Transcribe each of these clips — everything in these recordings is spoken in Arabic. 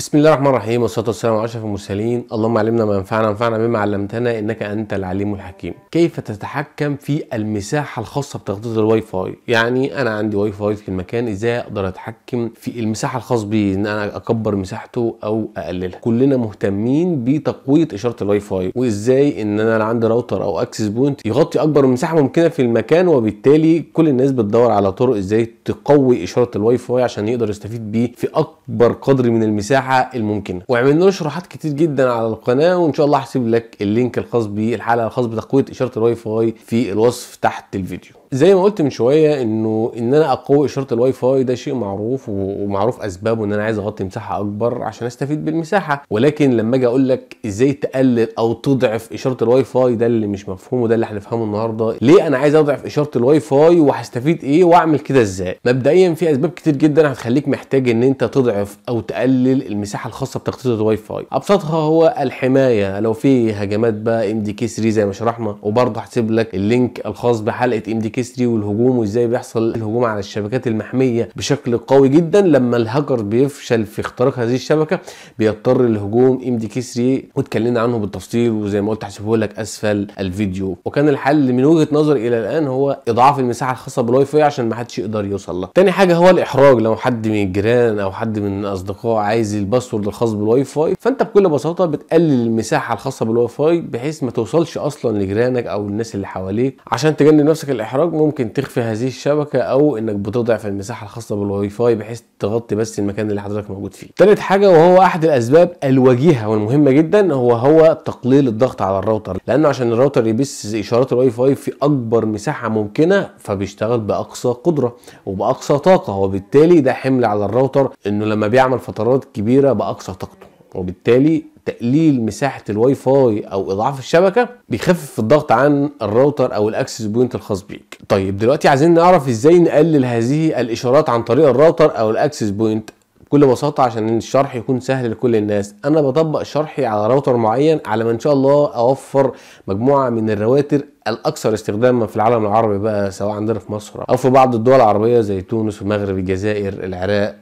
بسم الله الرحمن الرحيم والصلاه والسلام على اشرف المرسلين اللهم علمنا ما ينفعنا وانفعنا بما علمتنا انك انت العليم الحكيم كيف تتحكم في المساحه الخاصه بتغطيه الواي فاي يعني انا عندي واي فاي في المكان ازاي اقدر اتحكم في المساحه الخاص بيه ان انا اكبر مساحته او اقللها كلنا مهتمين بتقويه اشاره الواي فاي وازاي ان انا عندي راوتر او اكسس بوينت يغطي اكبر مساحه ممكنه في المكان وبالتالي كل الناس بتدور على طرق ازاي تقوي اشاره الواي فاي عشان يقدر يستفيد بيه في اكبر قدر من المساحه الساعه الممكنه وعملنا له شروحات كتير جدا على القناه وان شاء الله هسيب لك اللينك الخاص بالحلقه الخاص بتقويه اشاره الواي فاي في الوصف تحت الفيديو زي ما قلت من شويه انه ان انا اقوي اشاره الواي فاي ده شيء معروف ومعروف اسبابه ان انا عايز اغطي مساحه اكبر عشان استفيد بالمساحه ولكن لما اجي اقول لك ازاي تقلل او تضعف اشاره الواي فاي ده اللي مش مفهومه ده اللي هنفهمه النهارده ليه انا عايز اضعف اشاره الواي فاي وهستفيد ايه واعمل كده ازاي مبدئيا في اسباب كتير جدا هتخليك محتاج ان انت تضعف او تقلل المساحه الخاصه بتغطيه الواي فاي ابسطها هو الحمايه لو في هجمات بقى ام دي كي 3 زي ما شرحنا وبرضه هسيب لك اللينك الخاص بحلقه ام دي كي 3 والهجوم وازاي بيحصل الهجوم على الشبكات المحميه بشكل قوي جدا لما الهاكر بيفشل في اختراق هذه الشبكه بيضطر الهجوم ام دي كسري واتكلمنا عنه بالتفصيل وزي ما قلت هسيبه لك اسفل الفيديو وكان الحل من وجهه نظري الى الان هو اضعاف المساحه الخاصه بالواي فاي عشان ما حدش يقدر يوصل لها تاني حاجه هو الاحراج لو حد من الجيران او حد من الاصدقاء عايز الباسورد الخاص بالواي فاي فانت بكل بساطه بتقلل المساحه الخاصه بالواي فاي بحيث ما توصلش اصلا لجيرانك او الناس اللي حواليك عشان تجنب نفسك الاحراج البرامج ممكن تخفي هذه الشبكه او انك بتضعف المساحه الخاصه بالواي فاي بحيث تغطي بس المكان اللي حضرتك موجود فيه ثالث حاجه وهو احد الاسباب الوجيهه والمهمه جدا هو هو تقليل الضغط على الراوتر لانه عشان الراوتر يبث اشارات الواي فاي في اكبر مساحه ممكنه فبيشتغل باقصى قدره وباقصى طاقه وبالتالي ده حمل على الراوتر انه لما بيعمل فترات كبيره باقصى طاقة وبالتالي تقليل مساحه الواي فاي او اضعاف الشبكه بيخفف الضغط عن الراوتر او الاكسس بوينت الخاص بيك طيب دلوقتي عايزين نعرف ازاي نقلل هذه الاشارات عن طريق الراوتر او الاكسس بوينت بكل بساطه عشان الشرح يكون سهل لكل الناس انا بطبق شرحي على راوتر معين على ما ان شاء الله اوفر مجموعه من الرواتر الاكثر استخداما في العالم العربي بقى سواء عندنا في مصر او في بعض الدول العربيه زي تونس والمغرب الجزائر العراق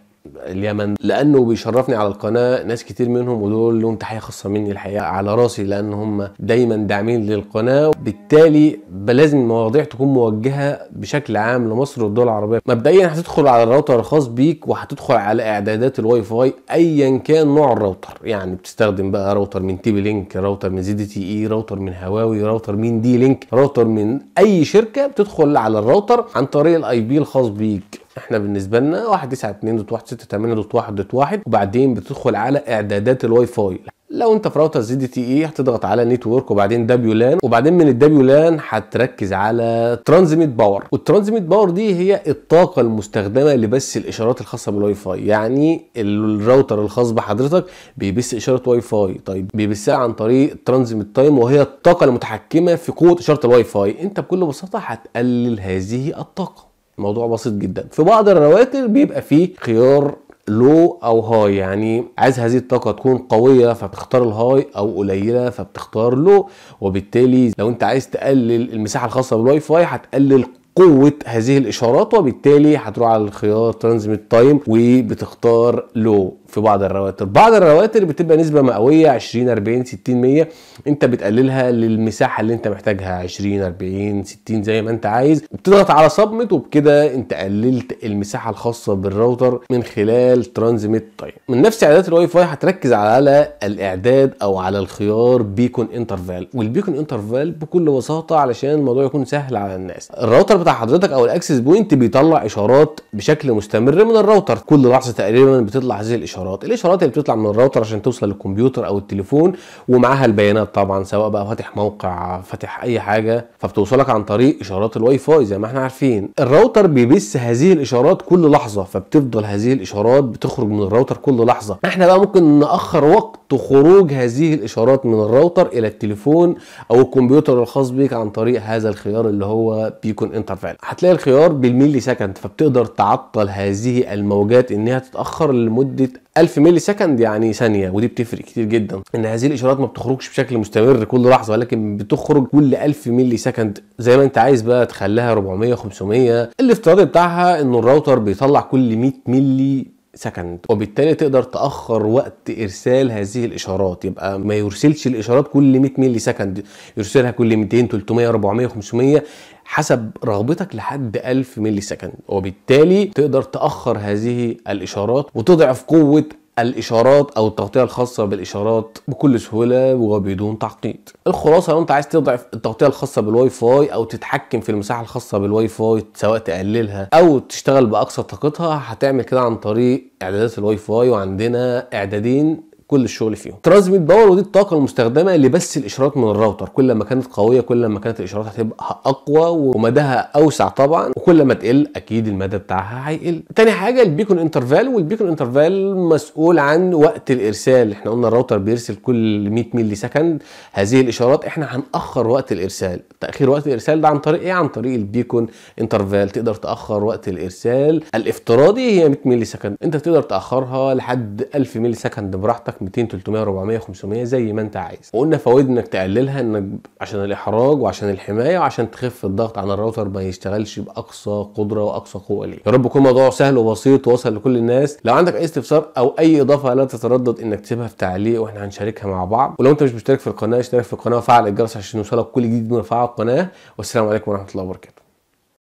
اليمن لانه بيشرفني على القناه ناس كتير منهم ودول لهم تحيه خاصه مني الحقيقه على راسي لان هم دايما داعمين للقناه بالتالي لازم المواضيع تكون موجهه بشكل عام لمصر والدول العربيه مبدئيا هتدخل على الراوتر الخاص بيك وهتدخل على اعدادات الواي فاي ايا كان نوع الراوتر يعني بتستخدم بقى راوتر من تي بي لينك راوتر من زد تي اي راوتر من هواوي راوتر من دي لينك راوتر من اي شركه بتدخل على الراوتر عن طريق الاي بي الخاص بيك احنا بالنسبه لنا 192.168.1.1 وبعدين بتدخل على اعدادات الواي فاي لو انت في راوتر زي دي تي اي هتضغط على نتورك وبعدين دبليو لان وبعدين من الدبليو لان هتركز على ترانزميت باور والترانزميت باور دي هي الطاقه المستخدمه لبث الاشارات الخاصه بالواي فاي يعني الراوتر الخاص بحضرتك بيبث اشاره واي فاي طيب بيبثها عن طريق ترانزميت تايم وهي الطاقه المتحكمه في قوه اشاره الواي فاي انت بكل بساطه هتقلل هذه الطاقه الموضوع بسيط جدا في بعض الرواتر بيبقى فيه خيار لو او هاي يعني عايز هذه الطاقه تكون قويه فبتختار الهاي او قليله فبتختار لو وبالتالي لو انت عايز تقلل المساحه الخاصه بالواي فاي هتقلل قوه هذه الاشارات وبالتالي هتروح على الخيار ترانزميت تايم وبتختار لو في بعض الرواتر بعض الرواتر بتبقى نسبه مئويه 20 40 60 100 انت بتقللها للمساحه اللي انت محتاجها 20 40 60 زي ما انت عايز وبتضغط على سبمت وبكده انت قللت المساحه الخاصه بالراوتر من خلال ترانزميت تايم من نفس اعدادات الواي فاي هتركز على الاعداد او على الخيار بيكون انترفال والبيكون انترفال بكل بساطه علشان الموضوع يكون سهل على الناس الراوتر بتاع حضرتك او الاكسس بوينت بيطلع اشارات بشكل مستمر من الراوتر كل لحظه تقريبا بتطلع هذه الاشارات الاشارات اللي بتطلع من الراوتر عشان توصل للكمبيوتر او التليفون ومعاها البيانات طبعا سواء بقى فاتح موقع فاتح اي حاجه فبتوصلك عن طريق اشارات الواي فاي زي ما احنا عارفين الراوتر بيبث هذه الاشارات كل لحظه فبتفضل هذه الاشارات بتخرج من الراوتر كل لحظه احنا بقى ممكن ناخر وقت وقت خروج هذه الاشارات من الراوتر الى التليفون او الكمبيوتر الخاص بيك عن طريق هذا الخيار اللي هو بيكون انترفال هتلاقي الخيار بالميلي سكند فبتقدر تعطل هذه الموجات انها تتاخر لمده 1000 ملي سكند يعني ثانيه ودي بتفرق كتير جدا ان هذه الاشارات ما بتخرجش بشكل مستمر كل لحظه ولكن بتخرج كل 1000 ملي سكند زي ما انت عايز بقى تخليها 400 500 الافتراضي بتاعها انه الراوتر بيطلع كل 100 ملي سكند وبالتالي تقدر تاخر وقت ارسال هذه الاشارات يبقى ما يرسلش الاشارات كل 100 ملي سكند يرسلها كل 200 300 400 500 حسب رغبتك لحد 1000 ملي سكند وبالتالي تقدر تاخر هذه الاشارات وتضعف قوه الاشارات او التغطيه الخاصه بالاشارات بكل سهوله وبدون تعقيد الخلاصه لو انت عايز تضعف التغطيه الخاصه بالواي فاي او تتحكم في المساحه الخاصه بالواي فاي سواء تقللها او تشتغل باقصى طاقتها هتعمل كده عن طريق اعدادات الواي فاي وعندنا اعدادين كل الشغل فيهم ترانزميت باور ودي الطاقه المستخدمه لبث الاشارات من الراوتر كل ما كانت قويه كل ما كانت الاشارات هتبقى اقوى ومداها اوسع طبعا وكل ما تقل اكيد المدى بتاعها هيقل تاني حاجه البيكون انترفال والبيكون انترفال مسؤول عن وقت الارسال احنا قلنا الراوتر بيرسل كل 100 ملي سكند هذه الاشارات احنا هنأخر وقت الارسال تاخير وقت الارسال ده عن طريق ايه عن طريق البيكون انترفال تقدر تاخر وقت الارسال الافتراضي هي 100 ملي سكند انت تقدر تاخرها لحد 1000 ملي سكند براحتك بتاعتك 200 300 400 500 زي ما انت عايز وقلنا فوائد انك تقللها انك عشان الاحراج وعشان الحمايه وعشان تخف الضغط عن الراوتر ما يشتغلش باقصى قدره واقصى قوه ليه يا رب يكون الموضوع سهل وبسيط ووصل لكل الناس لو عندك اي استفسار او اي اضافه لا تتردد انك تسيبها في تعليق واحنا هنشاركها مع بعض ولو انت مش مشترك في القناه اشترك في القناه وفعل الجرس عشان يوصلك كل جديد من رفعه القناه والسلام عليكم ورحمه الله وبركاته